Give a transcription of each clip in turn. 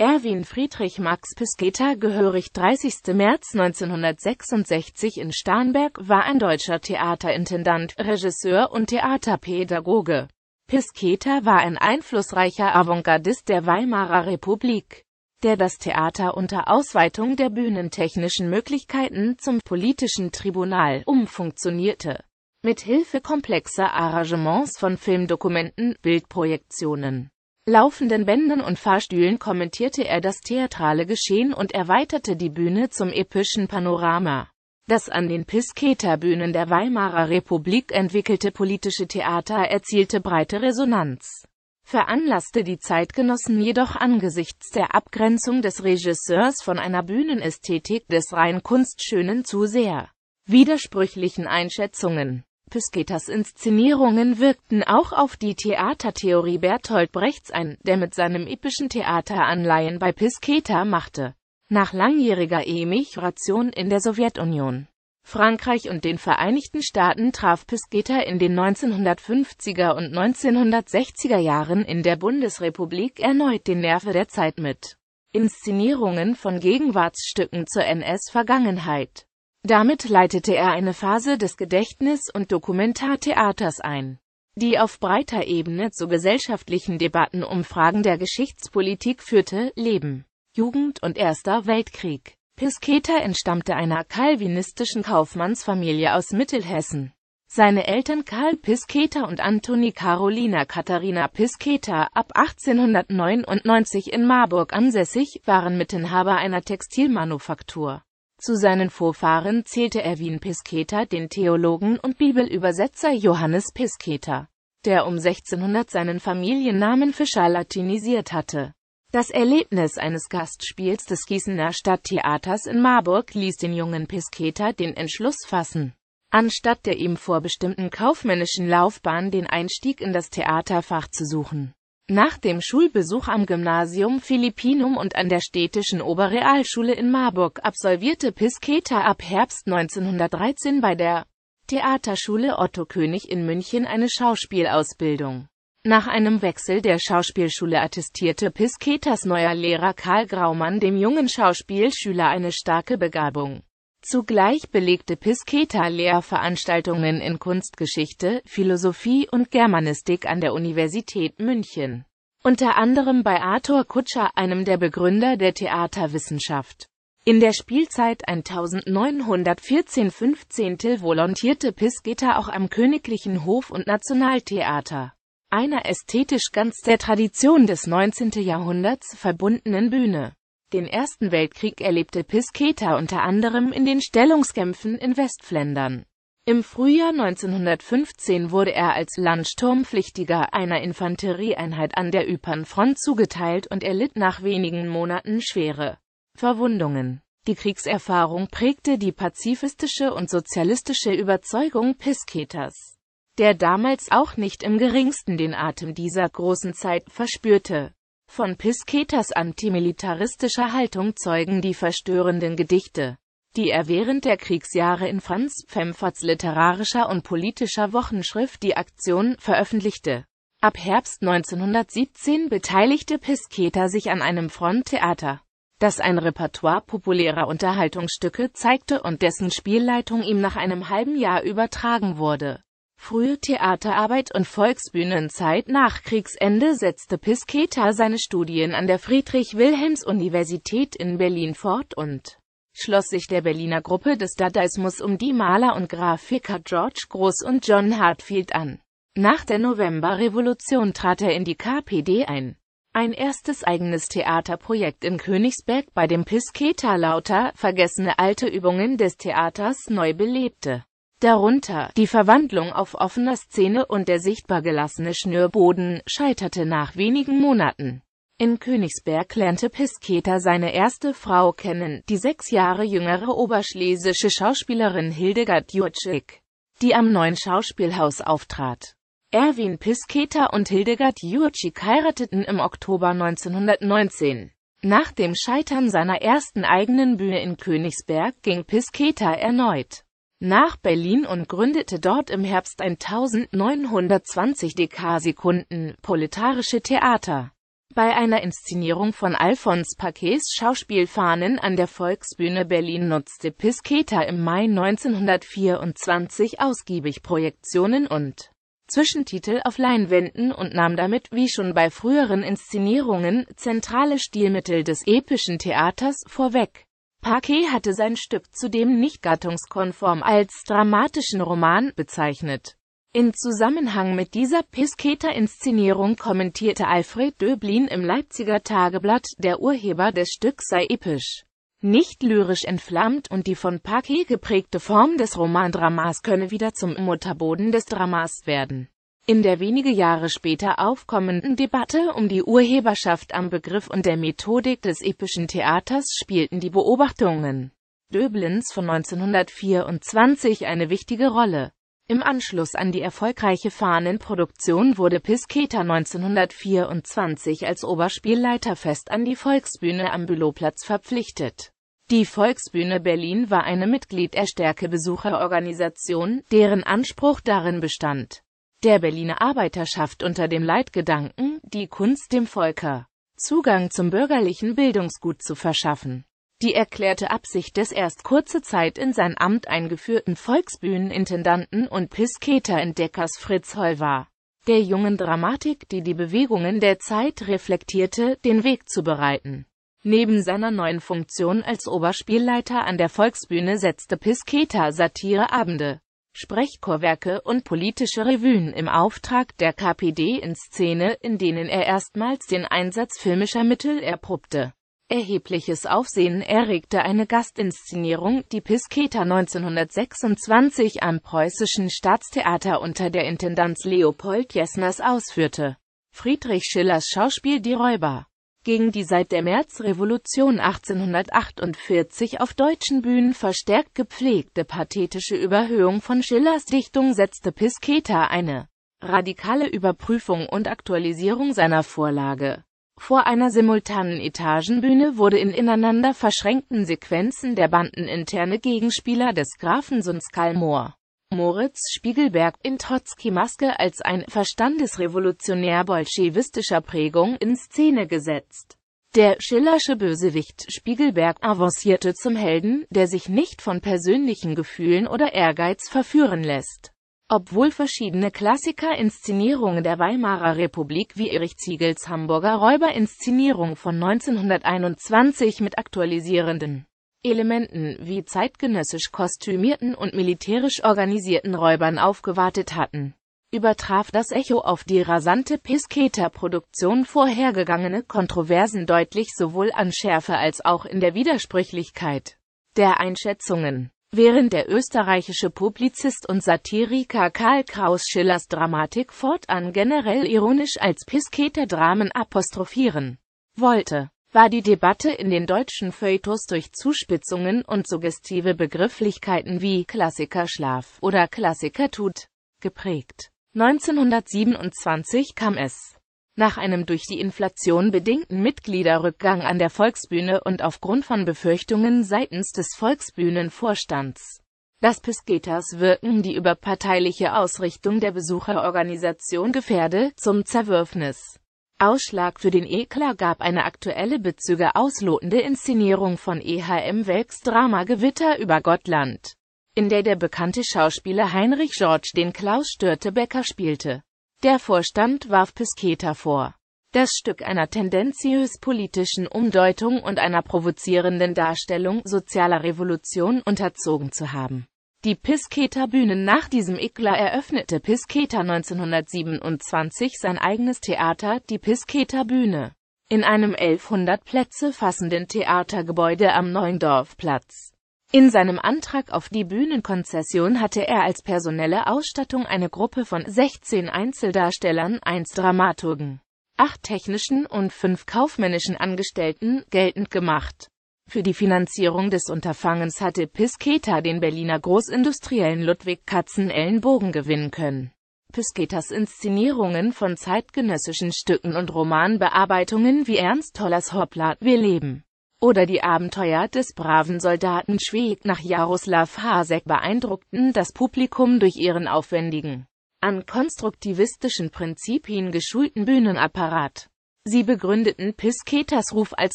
Erwin Friedrich Max Pisketa gehörig 30. März 1966 in Starnberg war ein deutscher Theaterintendant, Regisseur und Theaterpädagoge. Pisketa war ein einflussreicher Avantgardist der Weimarer Republik, der das Theater unter Ausweitung der bühnentechnischen Möglichkeiten zum politischen Tribunal umfunktionierte. Mit Hilfe komplexer Arrangements von Filmdokumenten, Bildprojektionen laufenden Bänden und Fahrstühlen kommentierte er das theatrale Geschehen und erweiterte die Bühne zum epischen Panorama. Das an den Pisketa-Bühnen der Weimarer Republik entwickelte politische Theater erzielte breite Resonanz, veranlasste die Zeitgenossen jedoch angesichts der Abgrenzung des Regisseurs von einer Bühnenästhetik des rein kunstschönen zu sehr widersprüchlichen Einschätzungen. Pisketas Inszenierungen wirkten auch auf die Theatertheorie Bertolt Brechts ein, der mit seinem epischen Theateranleihen bei Pisketa machte. Nach langjähriger Emigration in der Sowjetunion, Frankreich und den Vereinigten Staaten traf Pisketa in den 1950er und 1960er Jahren in der Bundesrepublik erneut den Nerve der Zeit mit Inszenierungen von Gegenwartsstücken zur NS-Vergangenheit. Damit leitete er eine Phase des Gedächtnis- und Dokumentartheaters ein, die auf breiter Ebene zu gesellschaftlichen Debatten um Fragen der Geschichtspolitik führte, Leben, Jugend und Erster Weltkrieg. Pisketa entstammte einer calvinistischen Kaufmannsfamilie aus Mittelhessen. Seine Eltern Karl Pisketa und Antoni Carolina Katharina Pisketa, ab 1899 in Marburg ansässig, waren Mitinhaber einer Textilmanufaktur. Zu seinen Vorfahren zählte Erwin Pisketer den Theologen und Bibelübersetzer Johannes Pisketer, der um 1600 seinen Familiennamen Fischer latinisiert hatte. Das Erlebnis eines Gastspiels des Gießener Stadttheaters in Marburg ließ den jungen Pisketer den Entschluss fassen, anstatt der ihm vorbestimmten kaufmännischen Laufbahn den Einstieg in das Theaterfach zu suchen. Nach dem Schulbesuch am Gymnasium Philippinum und an der städtischen Oberrealschule in Marburg absolvierte Pisketa ab Herbst 1913 bei der Theaterschule Otto König in München eine Schauspielausbildung. Nach einem Wechsel der Schauspielschule attestierte Pisketas neuer Lehrer Karl Graumann dem jungen Schauspielschüler eine starke Begabung. Zugleich belegte Pisketa Lehrveranstaltungen in Kunstgeschichte, Philosophie und Germanistik an der Universität München. Unter anderem bei Arthur Kutscher, einem der Begründer der Theaterwissenschaft. In der Spielzeit 1914-15 volontierte Pisketa auch am Königlichen Hof- und Nationaltheater, einer ästhetisch ganz der Tradition des 19. Jahrhunderts verbundenen Bühne. Den Ersten Weltkrieg erlebte Pisketa unter anderem in den Stellungskämpfen in Westfländern. Im Frühjahr 1915 wurde er als Landsturmpflichtiger einer Infanterieeinheit an der Ypernfront zugeteilt und erlitt nach wenigen Monaten schwere Verwundungen. Die Kriegserfahrung prägte die pazifistische und sozialistische Überzeugung Pisketas, der damals auch nicht im geringsten den Atem dieser großen Zeit verspürte. Von Pisketas antimilitaristischer Haltung zeugen die verstörenden Gedichte, die er während der Kriegsjahre in Franz Pfemferts literarischer und politischer Wochenschrift Die Aktion veröffentlichte. Ab Herbst 1917 beteiligte Pisketa sich an einem Fronttheater, das ein Repertoire populärer Unterhaltungsstücke zeigte und dessen Spielleitung ihm nach einem halben Jahr übertragen wurde Frühe Theaterarbeit und Volksbühnenzeit nach Kriegsende setzte Pisketa seine Studien an der Friedrich-Wilhelms-Universität in Berlin fort und schloss sich der Berliner Gruppe des Dadaismus um die Maler und Grafiker George Groß und John Hartfield an. Nach der Novemberrevolution trat er in die KPD ein. Ein erstes eigenes Theaterprojekt in Königsberg, bei dem Pisketa lauter vergessene alte Übungen des Theaters neu belebte darunter die Verwandlung auf offener Szene und der sichtbar gelassene Schnürboden, scheiterte nach wenigen Monaten. In Königsberg lernte Pisketa seine erste Frau kennen, die sechs Jahre jüngere oberschlesische Schauspielerin Hildegard Jurczyk, die am neuen Schauspielhaus auftrat. Erwin Pisketa und Hildegard Jurczyk heirateten im Oktober 1919. Nach dem Scheitern seiner ersten eigenen Bühne in Königsberg ging Pisketa erneut nach Berlin und gründete dort im Herbst 1920 Dekarsekunden Proletarische Theater. Bei einer Inszenierung von Alphonse Paquets Schauspielfahnen an der Volksbühne Berlin nutzte Pisketa im Mai 1924 ausgiebig Projektionen und Zwischentitel auf Leinwänden und nahm damit, wie schon bei früheren Inszenierungen, zentrale Stilmittel des epischen Theaters vorweg. Parquet hatte sein Stück zudem nicht gattungskonform als dramatischen Roman bezeichnet. In Zusammenhang mit dieser Pisketer-Inszenierung kommentierte Alfred Döblin im Leipziger Tageblatt, der Urheber des Stücks sei episch, nicht lyrisch entflammt und die von Parquet geprägte Form des Romandramas könne wieder zum Mutterboden des Dramas werden in der wenige Jahre später aufkommenden Debatte um die Urheberschaft am Begriff und der Methodik des epischen Theaters spielten die Beobachtungen Döblins von 1924 eine wichtige Rolle. Im Anschluss an die erfolgreiche Fahnenproduktion wurde Pisketa 1924 als Oberspielleiter fest an die Volksbühne am Bülowplatz verpflichtet. Die Volksbühne Berlin war eine Mitglied der Stärke-Besucherorganisation, deren Anspruch darin bestand, der Berliner Arbeiterschaft unter dem Leitgedanken, die Kunst dem Volker Zugang zum bürgerlichen Bildungsgut zu verschaffen. Die erklärte Absicht des erst kurze Zeit in sein Amt eingeführten Volksbühnenintendanten und pisketa entdeckers Fritz Holl war, der jungen Dramatik, die die Bewegungen der Zeit reflektierte, den Weg zu bereiten. Neben seiner neuen Funktion als Oberspielleiter an der Volksbühne setzte Pisketa Satireabende Sprechchorwerke und politische Revuen im Auftrag der KPD in Szene, in denen er erstmals den Einsatz filmischer Mittel erprobte. Erhebliches Aufsehen erregte eine Gastinszenierung, die Pisketa 1926 am Preußischen Staatstheater unter der Intendanz Leopold Jessners ausführte. Friedrich Schillers Schauspiel Die Räuber gegen die seit der Märzrevolution 1848 auf deutschen Bühnen verstärkt gepflegte pathetische Überhöhung von Schillers Dichtung setzte Pisketa eine radikale Überprüfung und Aktualisierung seiner Vorlage. Vor einer simultanen Etagenbühne wurde in ineinander verschränkten Sequenzen der Banden interne Gegenspieler des Grafen Sunskal Moor Moritz Spiegelberg in Trotzki-Maske als ein Verstandesrevolutionär bolschewistischer Prägung in Szene gesetzt. Der schillersche Bösewicht Spiegelberg avancierte zum Helden, der sich nicht von persönlichen Gefühlen oder Ehrgeiz verführen lässt. Obwohl verschiedene Klassiker-Inszenierungen der Weimarer Republik wie Erich Ziegels Hamburger Räuber-Inszenierung von 1921 mit aktualisierenden Elementen wie zeitgenössisch kostümierten und militärisch organisierten Räubern aufgewartet hatten, übertraf das Echo auf die rasante Pisketa-Produktion vorhergegangene Kontroversen deutlich sowohl an Schärfe als auch in der Widersprüchlichkeit der Einschätzungen. Während der österreichische Publizist und Satiriker Karl Kraus Schillers Dramatik fortan generell ironisch als Pisketer-Dramen apostrophieren wollte war die Debatte in den deutschen Feuilletos durch Zuspitzungen und suggestive Begrifflichkeiten wie Klassikerschlaf oder Klassikertut geprägt. 1927 kam es nach einem durch die Inflation bedingten Mitgliederrückgang an der Volksbühne und aufgrund von Befürchtungen seitens des Volksbühnenvorstands dass Pisketas Wirken die überparteiliche Ausrichtung der Besucherorganisation gefährde, zum Zerwürfnis. Ausschlag für den Eklat gab eine aktuelle Bezüge auslotende Inszenierung von E.H.M. Welks Drama Gewitter über Gottland, in der der bekannte Schauspieler Heinrich George den Klaus Störtebecker spielte. Der Vorstand warf Pisketa vor, das Stück einer tendenziös politischen Umdeutung und einer provozierenden Darstellung sozialer Revolution unterzogen zu haben die Pisketer Bühnen nach diesem Ikla eröffnete Pisketer 1927 sein eigenes Theater, die Pisketer Bühne, in einem 1100 Plätze fassenden Theatergebäude am Neuendorfplatz. In seinem Antrag auf die Bühnenkonzession hatte er als personelle Ausstattung eine Gruppe von 16 Einzeldarstellern, 1 Dramaturgen, 8 technischen und 5 kaufmännischen Angestellten geltend gemacht. Für die Finanzierung des Unterfangens hatte Pisketa den Berliner Großindustriellen Ludwig Katzen Ellenbogen gewinnen können. Pisketas Inszenierungen von zeitgenössischen Stücken und Romanbearbeitungen wie Ernst Tollers Hoppla, Wir leben oder die Abenteuer des braven Soldaten Schwieg nach Jaroslav Hasek beeindruckten das Publikum durch ihren aufwendigen, an konstruktivistischen Prinzipien geschulten Bühnenapparat. Sie begründeten Pisketas Ruf als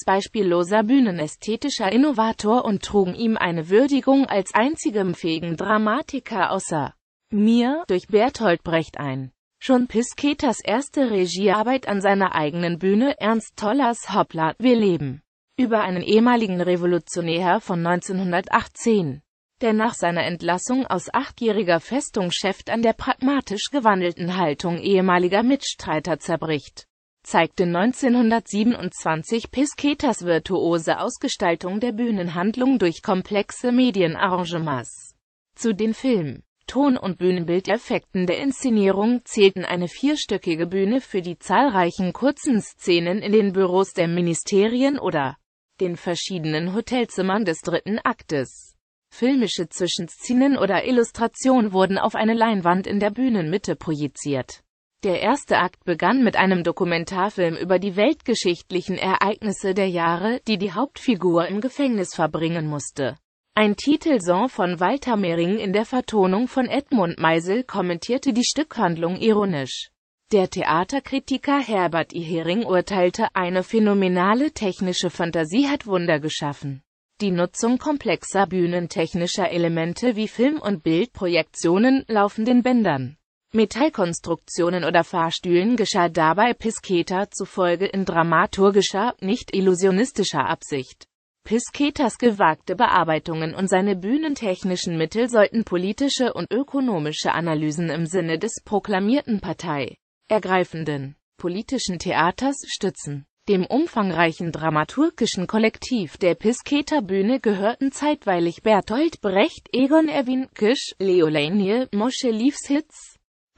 beispielloser bühnenästhetischer Innovator und trugen ihm eine Würdigung als einzigem fähigen Dramatiker außer mir durch Bertolt Brecht ein. Schon Pisketas erste Regiearbeit an seiner eigenen Bühne Ernst Tollers Hoppla, wir leben. Über einen ehemaligen Revolutionär von 1918, der nach seiner Entlassung aus achtjähriger Festung Chef an der pragmatisch gewandelten Haltung ehemaliger Mitstreiter zerbricht zeigte 1927 Pisketas virtuose Ausgestaltung der Bühnenhandlung durch komplexe Medienarrangements. Zu den Film-, Ton- und Bühnenbildeffekten der Inszenierung zählten eine vierstöckige Bühne für die zahlreichen kurzen Szenen in den Büros der Ministerien oder den verschiedenen Hotelzimmern des dritten Aktes. Filmische Zwischenszenen oder Illustrationen wurden auf eine Leinwand in der Bühnenmitte projiziert. Der erste Akt begann mit einem Dokumentarfilm über die weltgeschichtlichen Ereignisse der Jahre, die die Hauptfigur im Gefängnis verbringen musste. Ein Titelsong von Walter Mehring in der Vertonung von Edmund Meisel kommentierte die Stückhandlung ironisch. Der Theaterkritiker Herbert I. Hering urteilte, eine phänomenale technische Fantasie hat Wunder geschaffen. Die Nutzung komplexer bühnentechnischer Elemente wie Film- und Bildprojektionen, laufenden Bändern Metallkonstruktionen oder Fahrstühlen geschah dabei Pisketa zufolge in dramaturgischer, nicht illusionistischer Absicht. Pisketas gewagte Bearbeitungen und seine bühnentechnischen Mittel sollten politische und ökonomische Analysen im Sinne des proklamierten Partei ergreifenden politischen Theaters stützen. Dem umfangreichen dramaturgischen Kollektiv der Pisketer Bühne gehörten zeitweilig Bertolt Brecht, Egon Erwin Kisch, Leo Lanie, Moshe Leifshitz,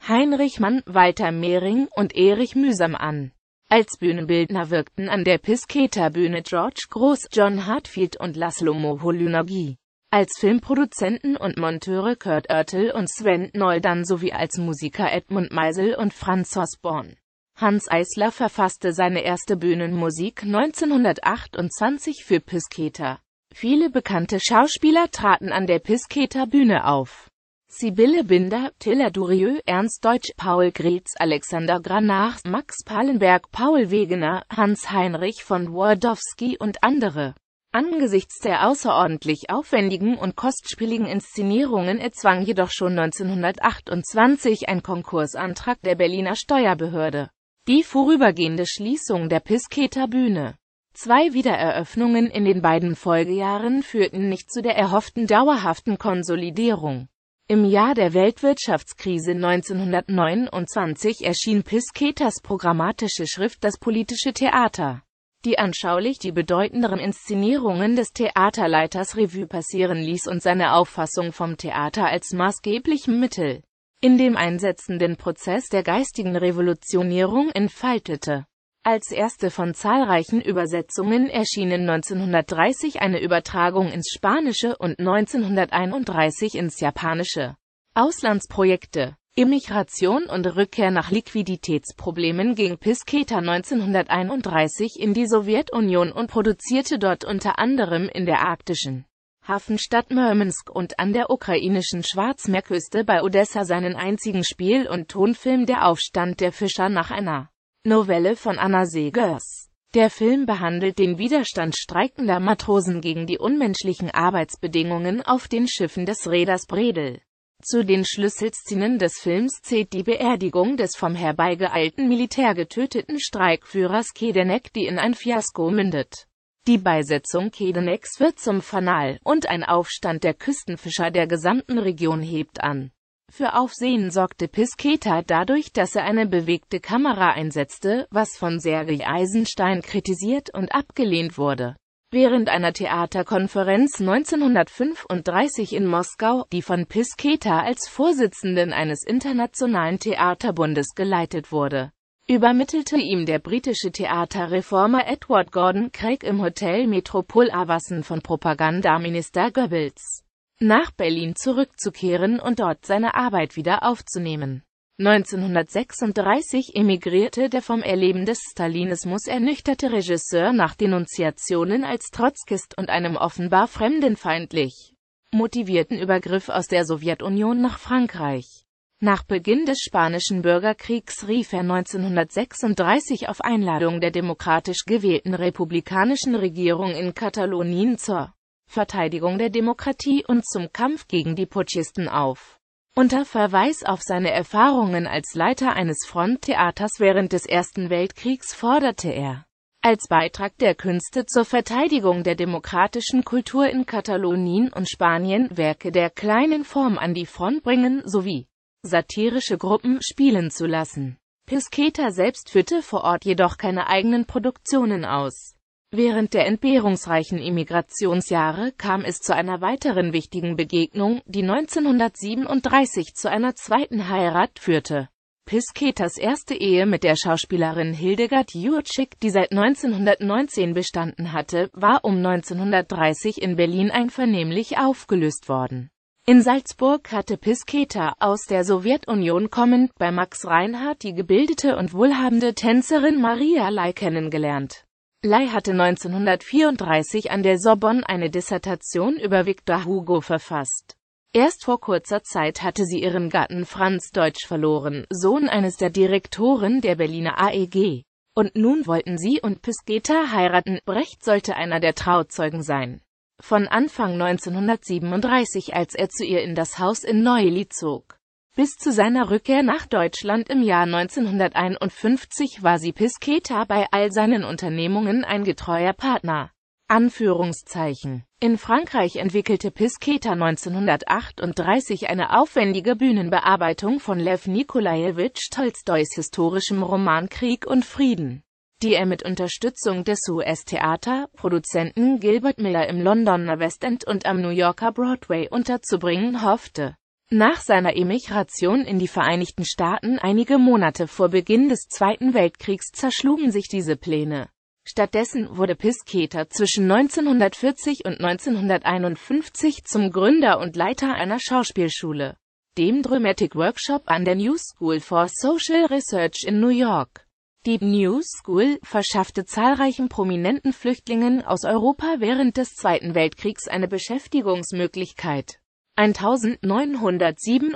Heinrich Mann, Walter Mehring und Erich Mühsam an. Als Bühnenbildner wirkten an der Pisketa-Bühne George Groß, John Hartfield und Laszlo moholy Als Filmproduzenten und Monteure Kurt Oertel und Sven Noldan sowie als Musiker Edmund Meisel und Franz Osborn. Hans Eisler verfasste seine erste Bühnenmusik 1928 für Pisketa. Viele bekannte Schauspieler traten an der Pisketa-Bühne auf. Sibylle Binder, Tilla Durieux, Ernst Deutsch, Paul Gretz, Alexander Granach, Max Palenberg, Paul Wegener, Hans-Heinrich von Wardowski und andere. Angesichts der außerordentlich aufwendigen und kostspieligen Inszenierungen erzwang jedoch schon 1928 ein Konkursantrag der Berliner Steuerbehörde die vorübergehende Schließung der Pisketer Bühne. Zwei Wiedereröffnungen in den beiden Folgejahren führten nicht zu der erhofften dauerhaften Konsolidierung. Im Jahr der Weltwirtschaftskrise 1929 erschien Pisketas programmatische Schrift Das politische Theater, die anschaulich die bedeutenderen Inszenierungen des Theaterleiters Revue passieren ließ und seine Auffassung vom Theater als maßgeblichem Mittel in dem einsetzenden Prozess der geistigen Revolutionierung entfaltete als erste von zahlreichen Übersetzungen erschienen 1930 eine Übertragung ins Spanische und 1931 ins Japanische. Auslandsprojekte Immigration und Rückkehr nach Liquiditätsproblemen ging Pisketa 1931 in die Sowjetunion und produzierte dort unter anderem in der arktischen Hafenstadt Murmansk und an der ukrainischen Schwarzmeerküste bei Odessa seinen einzigen Spiel- und Tonfilm Der Aufstand der Fischer nach einer Novelle von Anna Segers. Der Film behandelt den Widerstand streikender Matrosen gegen die unmenschlichen Arbeitsbedingungen auf den Schiffen des Reeders Bredel. Zu den Schlüsselszenen des Films zählt die Beerdigung des vom herbeigeeilten Militär getöteten Streikführers Kedenek, die in ein Fiasko mündet. Die Beisetzung Kedeneks wird zum Fanal, und ein Aufstand der Küstenfischer der gesamten Region hebt an. Für Aufsehen sorgte Pisketa dadurch, dass er eine bewegte Kamera einsetzte, was von Sergei Eisenstein kritisiert und abgelehnt wurde. Während einer Theaterkonferenz 1935 in Moskau, die von Pisketa als Vorsitzenden eines internationalen Theaterbundes geleitet wurde, übermittelte ihm der britische Theaterreformer Edward Gordon Craig im Hotel Metropol Avassen von Propagandaminister Goebbels nach Berlin zurückzukehren und dort seine Arbeit wieder aufzunehmen. 1936 emigrierte der vom Erleben des Stalinismus ernüchterte Regisseur nach Denunziationen als Trotzkist und einem offenbar fremdenfeindlich motivierten Übergriff aus der Sowjetunion nach Frankreich. Nach Beginn des Spanischen Bürgerkriegs rief er 1936 auf Einladung der demokratisch gewählten republikanischen Regierung in Katalonien zur Verteidigung der Demokratie und zum Kampf gegen die Putschisten auf. Unter Verweis auf seine Erfahrungen als Leiter eines Fronttheaters während des Ersten Weltkriegs forderte er, als Beitrag der Künste zur Verteidigung der demokratischen Kultur in Katalonien und Spanien Werke der kleinen Form an die Front bringen sowie satirische Gruppen spielen zu lassen. Pisceta selbst führte vor Ort jedoch keine eigenen Produktionen aus. Während der entbehrungsreichen Immigrationsjahre kam es zu einer weiteren wichtigen Begegnung, die 1937 zu einer zweiten Heirat führte. Pisketas erste Ehe mit der Schauspielerin Hildegard Jurczyk, die seit 1919 bestanden hatte, war um 1930 in Berlin einvernehmlich aufgelöst worden. In Salzburg hatte Pisketa aus der Sowjetunion kommend bei Max Reinhardt die gebildete und wohlhabende Tänzerin Maria Lai kennengelernt. Lai hatte 1934 an der Sorbonne eine Dissertation über Victor Hugo verfasst. Erst vor kurzer Zeit hatte sie ihren Gatten Franz Deutsch verloren, Sohn eines der Direktoren der Berliner AEG. Und nun wollten sie und Pisceta heiraten, Brecht sollte einer der Trauzeugen sein. Von Anfang 1937, als er zu ihr in das Haus in Neuilly zog. Bis zu seiner Rückkehr nach Deutschland im Jahr 1951 war sie Pisketa bei all seinen Unternehmungen ein getreuer Partner. Anführungszeichen. In Frankreich entwickelte Pisketa 1938 eine aufwendige Bühnenbearbeitung von Lev Nikolajewitsch Tolstois historischem Roman Krieg und Frieden, die er mit Unterstützung des us theater produzenten Gilbert Miller im Londoner Westend und am New Yorker Broadway unterzubringen hoffte nach seiner Emigration in die Vereinigten Staaten einige Monate vor Beginn des Zweiten Weltkriegs zerschlugen sich diese Pläne. Stattdessen wurde Pisketer zwischen 1940 und 1951 zum Gründer und Leiter einer Schauspielschule, dem Dramatic Workshop an der New School for Social Research in New York. Die New School verschaffte zahlreichen prominenten Flüchtlingen aus Europa während des Zweiten Weltkriegs eine Beschäftigungsmöglichkeit. 1947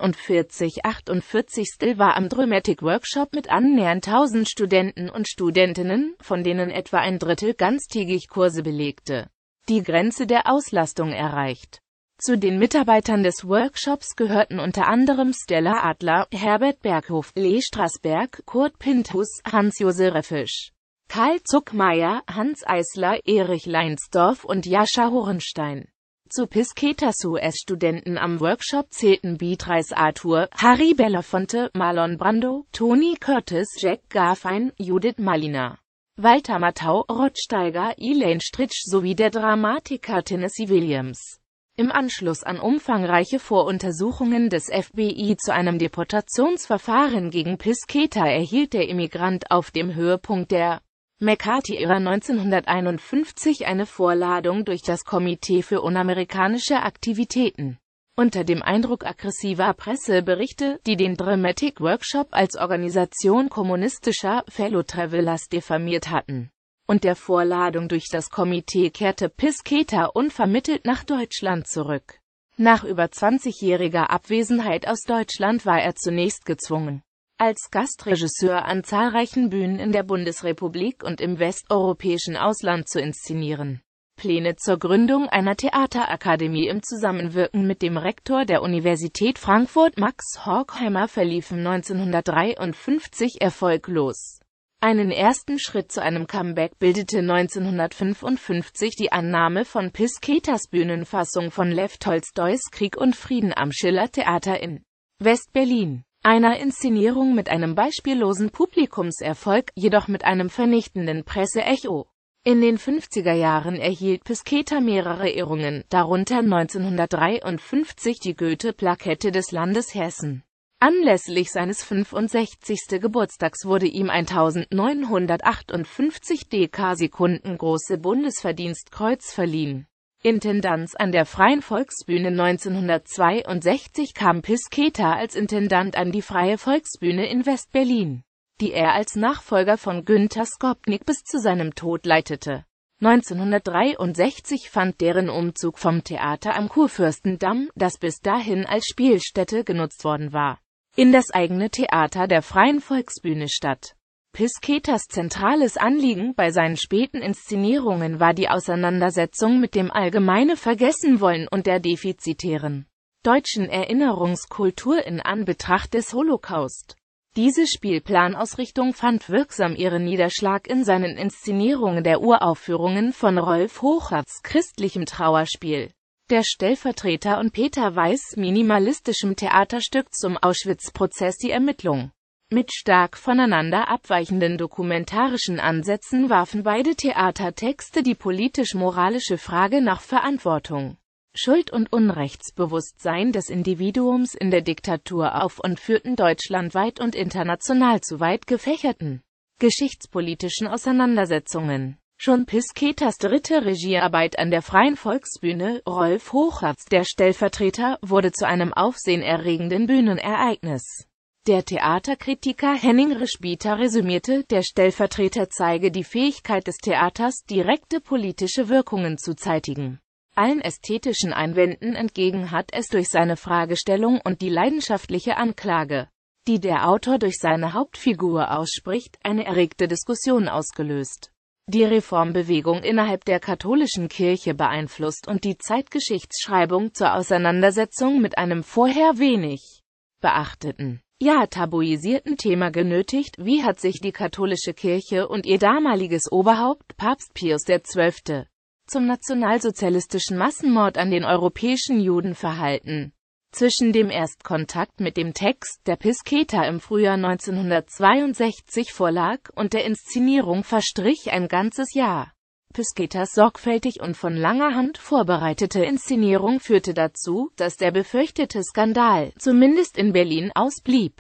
48 war am Dramatic Workshop mit annähernd 1000 Studenten und Studentinnen, von denen etwa ein Drittel ganztägig Kurse belegte, die Grenze der Auslastung erreicht. Zu den Mitarbeitern des Workshops gehörten unter anderem Stella Adler, Herbert Berghof, Lee Strasberg, Kurt Pintus, Hans-Josef Fisch, Karl Zuckmeier, Hans Eisler, Erich Leinsdorf und Jascha Horenstein. Zu Pisketas US-Studenten am Workshop zählten Beatrice Arthur, Harry Belafonte, Marlon Brando, Tony Curtis, Jack Garfein, Judith Malina, Walter Matau, Rod Steiger, Elaine Stritch sowie der Dramatiker Tennessee Williams. Im Anschluss an umfangreiche Voruntersuchungen des FBI zu einem Deportationsverfahren gegen Pisceta erhielt der Immigrant auf dem Höhepunkt der McCarthy ihrer 1951 eine Vorladung durch das Komitee für unamerikanische Aktivitäten. Unter dem Eindruck aggressiver Presseberichte, die den Dramatic Workshop als Organisation kommunistischer Fellow Travelers diffamiert hatten, und der Vorladung durch das Komitee kehrte Pisketa unvermittelt nach Deutschland zurück. Nach über 20-jähriger Abwesenheit aus Deutschland war er zunächst gezwungen, als Gastregisseur an zahlreichen Bühnen in der Bundesrepublik und im westeuropäischen Ausland zu inszenieren. Pläne zur Gründung einer Theaterakademie im Zusammenwirken mit dem Rektor der Universität Frankfurt Max Horkheimer verliefen 1953 erfolglos. Einen ersten Schritt zu einem Comeback bildete 1955 die Annahme von Pisketas Bühnenfassung von Lev Tolstois Krieg und Frieden am Schiller Theater in West-Berlin einer Inszenierung mit einem beispiellosen Publikumserfolg, jedoch mit einem vernichtenden Presseecho. In den 50er Jahren erhielt Pisketa mehrere Ehrungen, darunter 1953 die Goethe-Plakette des Landes Hessen. Anlässlich seines 65. Geburtstags wurde ihm 1958 DK-Sekunden große Bundesverdienstkreuz verliehen. Intendanz an der Freien Volksbühne 1962 kam Pisketa als Intendant an die Freie Volksbühne in West-Berlin, die er als Nachfolger von Günter Skopnik bis zu seinem Tod leitete. 1963 fand deren Umzug vom Theater am Kurfürstendamm, das bis dahin als Spielstätte genutzt worden war, in das eigene Theater der Freien Volksbühne statt Pisketas zentrales Anliegen bei seinen späten Inszenierungen war die Auseinandersetzung mit dem allgemeine Vergessenwollen und der defizitären deutschen Erinnerungskultur in Anbetracht des Holocaust. Diese Spielplanausrichtung fand wirksam ihren Niederschlag in seinen Inszenierungen der Uraufführungen von Rolf Hochharts christlichem Trauerspiel, der Stellvertreter und Peter Weiß minimalistischem Theaterstück zum Auschwitz-Prozess Die Ermittlung. Mit stark voneinander abweichenden dokumentarischen Ansätzen warfen beide Theatertexte die politisch-moralische Frage nach Verantwortung, Schuld und Unrechtsbewusstsein des Individuums in der Diktatur auf und führten deutschlandweit und international zu weit gefächerten geschichtspolitischen Auseinandersetzungen. Schon Pisketas dritte Regiearbeit an der Freien Volksbühne, Rolf Hochhaft, der Stellvertreter, wurde zu einem aufsehenerregenden Bühnenereignis. Der Theaterkritiker Henning Rischbieter resümierte, der Stellvertreter zeige die Fähigkeit des Theaters, direkte politische Wirkungen zu zeitigen. Allen ästhetischen Einwänden entgegen hat es durch seine Fragestellung und die leidenschaftliche Anklage, die der Autor durch seine Hauptfigur ausspricht, eine erregte Diskussion ausgelöst. Die Reformbewegung innerhalb der katholischen Kirche beeinflusst und die Zeitgeschichtsschreibung zur Auseinandersetzung mit einem vorher wenig beachteten ja tabuisierten Thema genötigt, wie hat sich die katholische Kirche und ihr damaliges Oberhaupt, Papst Pius XII., zum nationalsozialistischen Massenmord an den europäischen Juden verhalten. Zwischen dem Erstkontakt mit dem Text, der Pisketa im Frühjahr 1962 vorlag, und der Inszenierung verstrich ein ganzes Jahr. Pisketas sorgfältig und von langer Hand vorbereitete Inszenierung führte dazu, dass der befürchtete Skandal, zumindest in Berlin, ausblieb.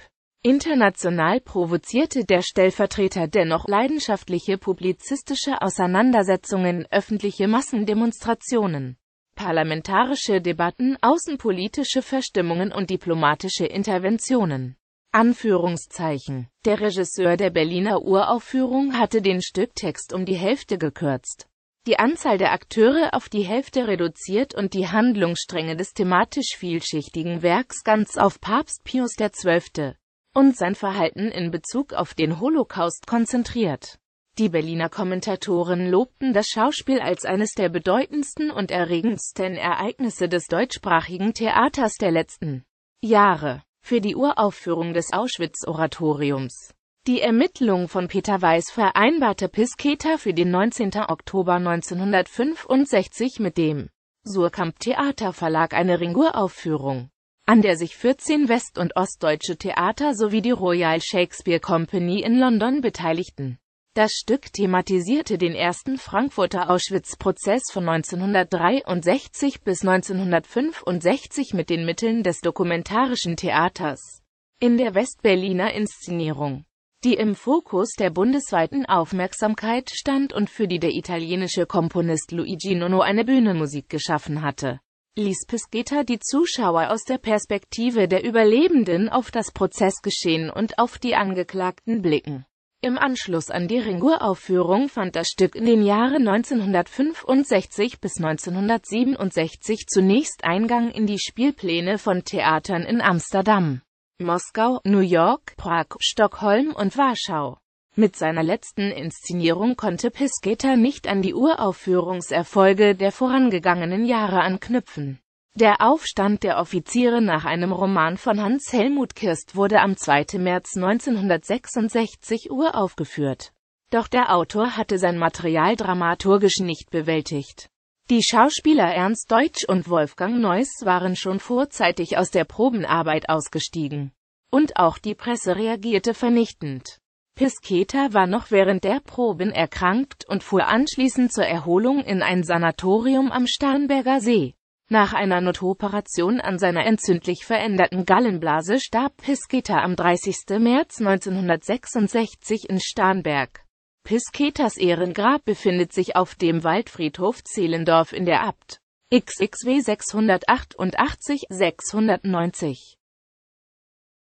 International provozierte der Stellvertreter dennoch leidenschaftliche publizistische Auseinandersetzungen, öffentliche Massendemonstrationen, parlamentarische Debatten, außenpolitische Verstimmungen und diplomatische Interventionen. Anführungszeichen. Der Regisseur der Berliner Uraufführung hatte den Stücktext um die Hälfte gekürzt, die Anzahl der Akteure auf die Hälfte reduziert und die Handlungsstränge des thematisch vielschichtigen Werks ganz auf Papst Pius XII. und sein Verhalten in Bezug auf den Holocaust konzentriert. Die Berliner Kommentatoren lobten das Schauspiel als eines der bedeutendsten und erregendsten Ereignisse des deutschsprachigen Theaters der letzten Jahre für die Uraufführung des Auschwitz-Oratoriums. Die Ermittlung von Peter Weiß vereinbarte Pisketa für den 19. Oktober 1965 mit dem Surkamp Theaterverlag eine Ringuraufführung, an der sich 14 west- und ostdeutsche Theater sowie die Royal Shakespeare Company in London beteiligten. Das Stück thematisierte den ersten Frankfurter Auschwitz-Prozess von 1963 bis 1965 mit den Mitteln des dokumentarischen Theaters in der Westberliner Inszenierung, die im Fokus der bundesweiten Aufmerksamkeit stand und für die der italienische Komponist Luigi Nono eine Bühnenmusik geschaffen hatte ließ Pisceta die Zuschauer aus der Perspektive der Überlebenden auf das Prozessgeschehen und auf die Angeklagten blicken. Im Anschluss an die Ringur-Aufführung fand das Stück in den Jahren 1965 bis 1967 zunächst Eingang in die Spielpläne von Theatern in Amsterdam, Moskau, New York, Prag, Stockholm und Warschau. Mit seiner letzten Inszenierung konnte Piscator nicht an die Uraufführungserfolge der vorangegangenen Jahre anknüpfen. Der Aufstand der Offiziere nach einem Roman von Hans Helmut Kirst wurde am 2. März 1966 Uhr aufgeführt. Doch der Autor hatte sein Material dramaturgisch nicht bewältigt. Die Schauspieler Ernst Deutsch und Wolfgang Neuss waren schon vorzeitig aus der Probenarbeit ausgestiegen. Und auch die Presse reagierte vernichtend. Pisketa war noch während der Proben erkrankt und fuhr anschließend zur Erholung in ein Sanatorium am Starnberger See. Nach einer Notoperation an seiner entzündlich veränderten Gallenblase starb Pisketa am 30. März 1966 in Starnberg. Pisketas Ehrengrab befindet sich auf dem Waldfriedhof Zehlendorf in der Abt. XXW 688 690